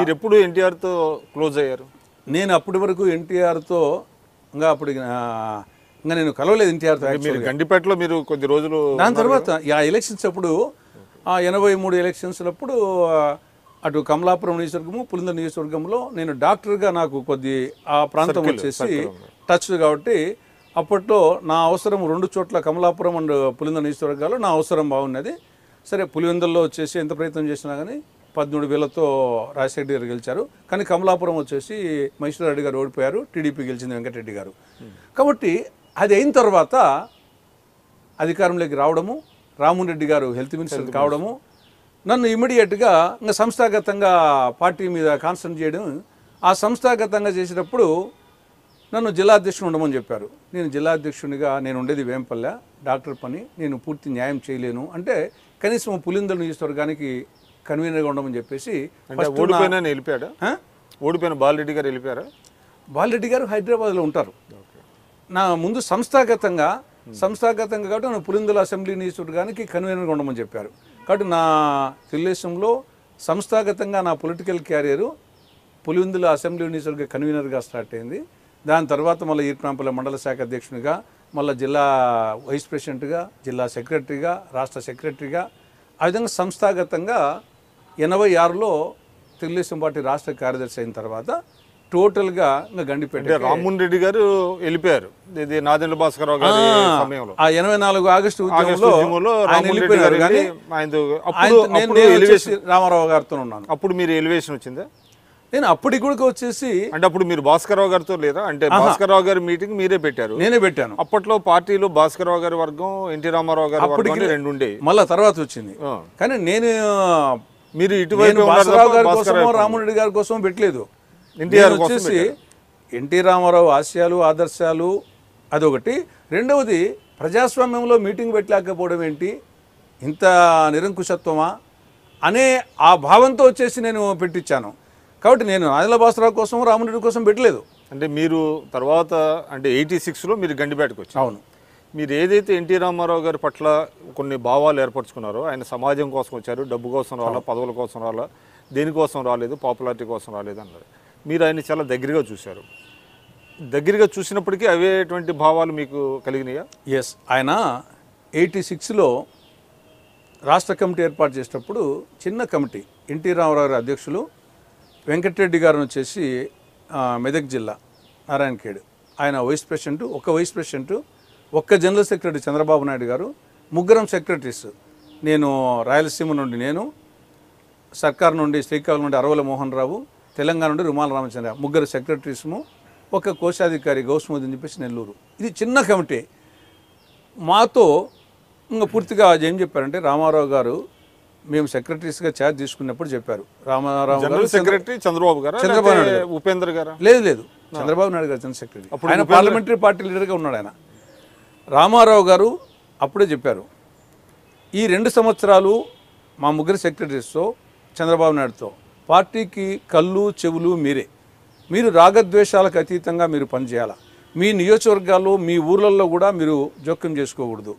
మీరు ఎప్పుడు ఎన్టీఆర్తో క్లోజ్ అయ్యారు నేను అప్పటి వరకు ఎన్టీఆర్తో ఇంకా అప్పుడు ఇంకా నేను కలవలేదు ఎన్టీఆర్తో మీరు గండిపేటలో మీరు కొద్ది రోజులు దాని తర్వాత ఆ ఎలక్షన్స్ అప్పుడు ఆ ఎనభై మూడు ఎలక్షన్స్ అప్పుడు అటు కమలాపురం నియోజకవర్గము పులింద నియోజకవర్గంలో నేను డాక్టర్గా నాకు కొద్ది ఆ ప్రాంతం వచ్చేసి టచ్ కాబట్టి అప్పట్లో నా అవసరం రెండు చోట్ల కమలాపురం అండ్ పులింద నియోజకవర్గాలు నా అవసరం బాగున్నది సరే పులివెందుల్లో వచ్చేసి ఎంత ప్రయత్నం చేసినా కానీ పద్మూడు వేలతో రాజశేఖర గారు గెలిచారు కానీ కమలాపురం వచ్చేసి మహేశ్వర రెడ్డి గారు ఓడిపోయారు టీడీపీ గెలిచింది వెంకటరెడ్డి గారు కాబట్టి అది అయిన తర్వాత అధికారంలోకి రావడము రామురెడ్డి రెడ్డి గారు హెల్త్ మినిస్టర్ కావడము నన్ను ఇమీడియట్గా ఇంకా సంస్థాగతంగా పార్టీ మీద కాన్సన్ట్రేట్ చేయడం ఆ సంస్థాగతంగా చేసేటప్పుడు నన్ను జిల్లా అధ్యక్షుడు ఉండమని చెప్పారు నేను జిల్లా అధ్యక్షునిగా నేను ఉండేది వేంపల్లె డాక్టర్ పని నేను పూర్తి న్యాయం చేయలేను అంటే కనీసం పులిందల నియోజకవర్గానికి కన్వీనర్గా ఉండమని చెప్పేసి ఓడిపోయినా వెళ్ళిపోయాడు ఓడిపోయిన బాలరెడ్డి గారు వెళ్ళిపోయారా బాలరెడ్డి గారు హైదరాబాద్లో ఉంటారు నా ముందు సంస్థాగతంగా సంస్థాగతంగా కాబట్టి నా పులిందుల అసెంబ్లీ నియోజకవర్గానికి కన్వీనర్గా ఉండమని చెప్పారు కాబట్టి నా తెలుగుదేశంలో సంస్థాగతంగా నా పొలిటికల్ క్యారియరు పులివిందుల అసెంబ్లీ నియోజకవర్గ కన్వీనర్గా స్టార్ట్ అయింది దాని తర్వాత మళ్ళీ ఈర్పనాంపల్లి మండల శాఖ అధ్యక్షునిగా మళ్ళీ జిల్లా వైస్ ప్రెసిడెంట్గా జిల్లా సెక్రటరీగా రాష్ట్ర సెక్రటరీగా ఆ విధంగా సంస్థాగతంగా ఎనభై ఆరులో తెలుగుదేశం పార్టీ రాష్ట్ర కార్యదర్శి అయిన తర్వాత టోటల్గా ఇంకా గండిపేట రామ్మోహన్ రెడ్డి గారు వెళ్ళిపోయారు ఇది నాదేంద్ర భాస్కర్ గారి సమయంలో ఆ ఎనభై నాలుగు ఆగస్టు ఉద్యమంలో వెళ్ళిపోయారు కానీ రామారావు గారితో ఉన్నాను అప్పుడు మీరు ఎలివేషన్ వచ్చిందా నేను అప్పటికి కూడా వచ్చేసి అంటే అప్పుడు మీరు భాస్కర్ రావు గారితో లేదా అంటే రావు గారి మీటింగ్ మీరే పెట్టారు నేనే పెట్టాను అప్పట్లో పార్టీలో రావు గారి వర్గం ఎన్టీ రామారావు గారి అప్పటికి రెండు ఉండే మళ్ళీ తర్వాత వచ్చింది కానీ నేను మీరు ఇటువైపు బాసరావు గారి కోసం రామరెడ్డి గారి కోసం పెట్టలేదు ఎన్టీఆర్ వచ్చేసి ఎన్టీ రామారావు ఆశయాలు ఆదర్శాలు అదొకటి రెండవది ప్రజాస్వామ్యంలో మీటింగ్ పెట్టలేకపోవడం ఏంటి ఇంత నిరంకుశత్వమా అనే ఆ భావంతో వచ్చేసి నేను పెట్టించాను కాబట్టి నేను ఆదిల బాసరావు కోసం రామరెడ్డి కోసం పెట్టలేదు అంటే మీరు తర్వాత అంటే ఎయిటీ సిక్స్లో మీరు గండిపేటకు వచ్చారు అవును మీరు ఏదైతే ఎన్టీ రామారావు గారి పట్ల కొన్ని భావాలు ఏర్పరచుకున్నారో ఆయన సమాజం కోసం వచ్చారు డబ్బు కోసం రాలా పదవుల కోసం రాలా దేనికోసం రాలేదు పాపులారిటీ కోసం రాలేదు అన్నారు మీరు ఆయన చాలా దగ్గరగా చూశారు దగ్గరగా చూసినప్పటికీ అవేటువంటి భావాలు మీకు కలిగినాయా ఎస్ ఆయన ఎయిటీ సిక్స్లో రాష్ట్ర కమిటీ ఏర్పాటు చేసేటప్పుడు చిన్న కమిటీ ఎన్టీ రామారావు గారి అధ్యక్షులు వెంకటరెడ్డి గారిని వచ్చేసి మెదక్ జిల్లా నారాయణఖేడ్ ఆయన వైస్ ప్రెసిడెంట్ ఒక వైస్ ప్రెసిడెంట్ ఒక్క జనరల్ సెక్రటరీ చంద్రబాబు నాయుడు గారు ముగ్గురం సెక్రటరీస్ నేను రాయలసీమ నుండి నేను సర్కార్ నుండి శ్రీకాకుళం నుండి అరవల మోహన్ రావు తెలంగాణ నుండి రుమాల రామచంద్ర ముగ్గురు సెక్రటరీస్ము ఒక కోశాధికారి గౌస్మోదీ అని చెప్పేసి నెల్లూరు ఇది చిన్న కమిటీ మాతో ఇంకా పూర్తిగా ఏం చెప్పారంటే రామారావు గారు మేము సెక్రటరీస్గా ఛార్జ్ తీసుకున్నప్పుడు చెప్పారు రామారావు గారు సెక్రటరీ చంద్రబాబు గారు చంద్రబాబు నాయుడు ఉపేంద్ర గారు లేదు లేదు చంద్రబాబు నాయుడు గారు జనరల్ సెక్రటరీ ఆయన పార్లమెంటరీ పార్టీ లీడర్గా ఉన్నాడు ఆయన రామారావు గారు అప్పుడే చెప్పారు ఈ రెండు సంవత్సరాలు మా ముగ్గురు సెక్రటరీస్తో చంద్రబాబు నాయుడుతో పార్టీకి కళ్ళు చెవులు మీరే మీరు రాగద్వేషాలకు అతీతంగా మీరు పనిచేయాలి మీ నియోజకవర్గాల్లో మీ ఊర్లలో కూడా మీరు జోక్యం చేసుకోకూడదు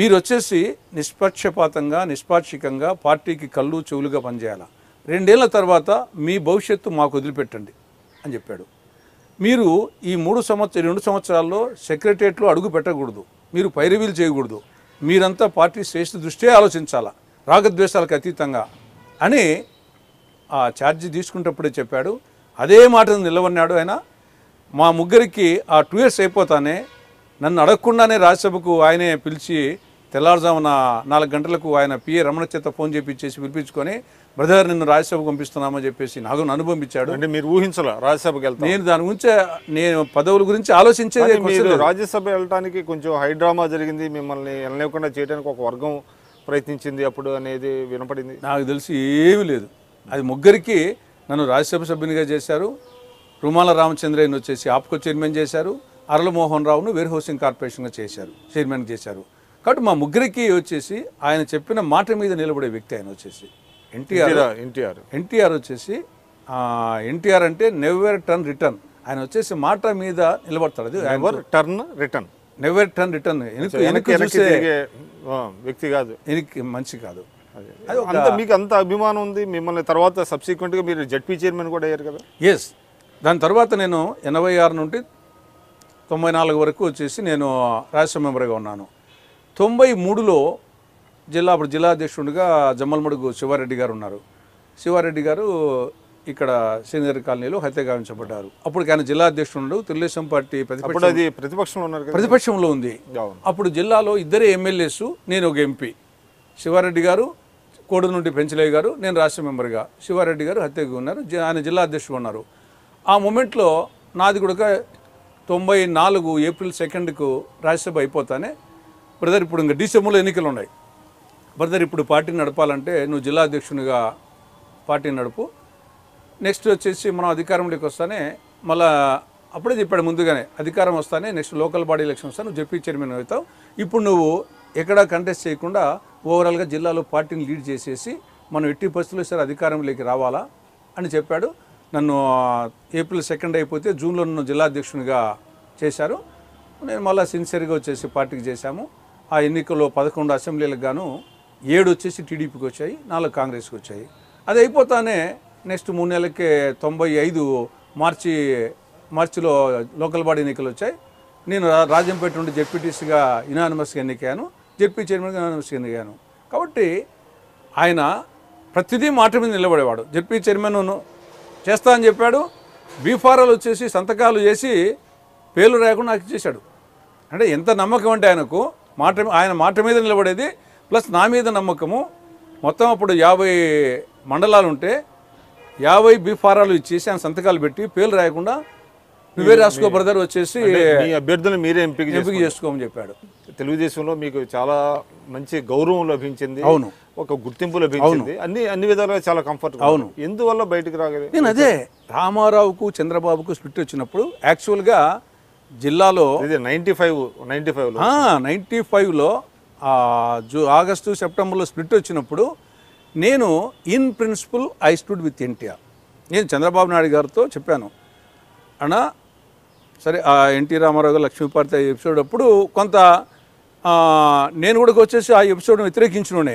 మీరు వచ్చేసి నిష్పక్షపాతంగా నిష్పాక్షికంగా పార్టీకి కళ్ళు చెవులుగా పనిచేయాలి రెండేళ్ల తర్వాత మీ భవిష్యత్తు మాకు వదిలిపెట్టండి అని చెప్పాడు మీరు ఈ మూడు సంవత్సర రెండు సంవత్సరాల్లో సెక్రటరియట్లో అడుగు పెట్టకూడదు మీరు పైరవీలు చేయకూడదు మీరంతా పార్టీ శ్రేష్ఠ దృష్టే ఆలోచించాలా రాగద్వేషాలకు అతీతంగా అని ఆ ఛార్జీ తీసుకునేటప్పుడే చెప్పాడు అదే మాటను నిలవన్నాడు ఆయన మా ముగ్గురికి ఆ టూ ఇయర్స్ అయిపోతానే నన్ను అడగకుండానే రాజ్యసభకు ఆయనే పిలిచి తెల్లారుజామున నాలుగు గంటలకు ఆయన పిఏ రమణ చేత ఫోన్ చేపించేసి పిలిపించుకొని బ్రదర్ నిన్ను రాజ్యసభకు పంపిస్తున్నామని చెప్పేసి నాకు అనుభవించాడు అంటే మీరు ఊహించాల రాజ్యసభకి వెళ్తాను నేను దాని గురించి నేను పదవుల గురించి ఆలోచించేది రాజ్యసభ వెళ్ళడానికి కొంచెం హైడ్రామా జరిగింది మిమ్మల్ని వెళ్ళలేకుండా చేయడానికి ఒక వర్గం ప్రయత్నించింది అప్పుడు అనేది వినపడింది నాకు తెలిసి ఏమీ లేదు అది ముగ్గురికి నన్ను రాజ్యసభ సభ్యునిగా చేశారు రుమాల రామచంద్రయ్యను వచ్చేసి ఆప్కో చైర్మన్ చేశారు అరళమోహన్ రావును వేర్ హౌసింగ్ కార్పొరేషన్గా చేశారు చైర్మన్గా చేశారు కాబట్టి మా ముగ్గురికి వచ్చేసి ఆయన చెప్పిన మాట మీద నిలబడే వ్యక్తి ఆయన వచ్చేసి ఎన్టీఆర్ ఎన్టీఆర్ ఎన్టీఆర్ వచ్చేసి ఎన్టీఆర్ అంటే నెవర్ టర్న్ రిటర్న్ ఆయన వచ్చేసి మాట మీద నిలబడతాడు అది turn return never turn return వెనక్కి చూసే వ్యక్తి కాదు ఎనికి మంచి కాదు అంత మీకు అంత అభిమానం ఉంది మిమ్మల్ని తర్వాత సబ్సిక్వెంట్గా మీరు జడ్పీ చైర్మన్ కూడా అయ్యారు కదా ఎస్ దాని తర్వాత నేను ఎనభై ఆరు నుండి తొంభై నాలుగు వరకు వచ్చేసి నేను రాజ్యసభ మెంబర్గా ఉన్నాను తొంభై మూడులో జిల్లా అప్పుడు జిల్లా అధ్యక్షుడిగా జమ్మల్మడుగు శివారెడ్డి గారు ఉన్నారు శివారెడ్డి గారు ఇక్కడ సీనియర్ కాలనీలో హత్య గావించబడ్డారు అప్పుడు ఆయన జిల్లా అధ్యక్షుడు తెలుగుదేశం పార్టీ ప్రతిపక్షంలో ప్రతిపక్షంలో ఉంది అప్పుడు జిల్లాలో ఇద్దరే ఎమ్మెల్యేస్ నేను ఒక ఎంపీ శివారెడ్డి గారు కోడు నుండి పెంచలే గారు నేను రాష్ట్ర మెంబర్గా శివారెడ్డి గారు హత్యకు ఉన్నారు ఆయన జిల్లా అధ్యక్షుడు ఉన్నారు ఆ మూమెంట్లో నాది కూడా తొంభై నాలుగు ఏప్రిల్ సెకండ్కు రాజ్యసభ అయిపోతానే బ్రదర్ ఇప్పుడు ఇంకా డిసెంబర్లో ఎన్నికలు ఉన్నాయి బ్రదర్ ఇప్పుడు పార్టీ నడపాలంటే నువ్వు జిల్లా అధ్యక్షునిగా పార్టీ నడుపు నెక్స్ట్ వచ్చేసి మనం అధికారంలోకి వస్తానే మళ్ళా అప్పుడే చెప్పాడు ముందుగానే అధికారం వస్తానే నెక్స్ట్ లోకల్ బాడీ ఎలక్షన్ వస్తాను నువ్వు చెప్పి చైర్మన్ అవుతావు ఇప్పుడు నువ్వు ఎక్కడా కంటెస్ట్ చేయకుండా ఓవరాల్గా జిల్లాలో పార్టీని లీడ్ చేసేసి మనం ఎట్టి పరిస్థితుల్లో సరే అధికారంలోకి రావాలా అని చెప్పాడు నన్ను ఏప్రిల్ సెకండ్ అయిపోతే జూన్లో నన్ను జిల్లా అధ్యక్షునిగా చేశారు నేను మళ్ళీ సిన్సియర్గా వచ్చేసి పార్టీకి చేశాము ఆ ఎన్నికల్లో పదకొండు అసెంబ్లీలకు గాను ఏడు వచ్చేసి టీడీపీకి వచ్చాయి నాలుగు కాంగ్రెస్కి వచ్చాయి అది అయిపోతానే నెక్స్ట్ మూడు నెలలకే తొంభై ఐదు మార్చి మార్చిలో లోకల్ బాడీ ఎన్నికలు వచ్చాయి నేను రాజంపేట నుండి జెడ్పీటీసీగా యునానిమస్గా ఎన్నికయ్యాను జెడ్పీ చైర్మన్గా యునానిమస్గా ఎన్నికయ్యాను కాబట్టి ఆయన ప్రతిదీ మాట మీద నిలబడేవాడు జెడ్పీ చైర్మన్ చేస్తా అని చెప్పాడు బీఫారాలు వచ్చేసి సంతకాలు చేసి పేర్లు రాయకుండా నాకు ఇచ్చేశాడు అంటే ఎంత నమ్మకం అంటే ఆయనకు మాట ఆయన మాట మీద నిలబడేది ప్లస్ నా మీద నమ్మకము మొత్తం అప్పుడు యాభై మండలాలు ఉంటే యాభై ఫారాలు ఇచ్చేసి ఆయన సంతకాలు పెట్టి పేర్లు రాయకుండా వివే రాసుకో బ్రదర్ వచ్చేసి మీ అభ్యర్థులు మీరే ఎంపిక ఎంపిక చేసుకోమని చెప్పాడు తెలుగుదేశంలో మీకు చాలా మంచి గౌరవం లభించింది అవును ఒక గుర్తింపు లభించింది అన్ని అన్ని విధాలుగా చాలా కంఫర్ట్ అవును ఎందువల్ల బయటకు రాగలేదు నేను అదే రామారావుకు చంద్రబాబుకు స్ప్లిట్ వచ్చినప్పుడు యాక్చువల్గా జిల్లాలో నైంటీ ఫైవ్ నైంటీ ఫైవ్ ఫైవ్లో జూ ఆగస్టు సెప్టెంబర్లో స్ప్లిట్ వచ్చినప్పుడు నేను in principle I stood with NTR నేను చంద్రబాబు నాయుడు గారితో చెప్పాను అన్నా సరే ఆ ఎన్టీ రామారావు గారు లక్ష్మీపార్తి ఎపిసోడ్ అప్పుడు కొంత నేను కూడా వచ్చేసి ఆ ఎపిసోడ్ను వ్యతిరేకించిన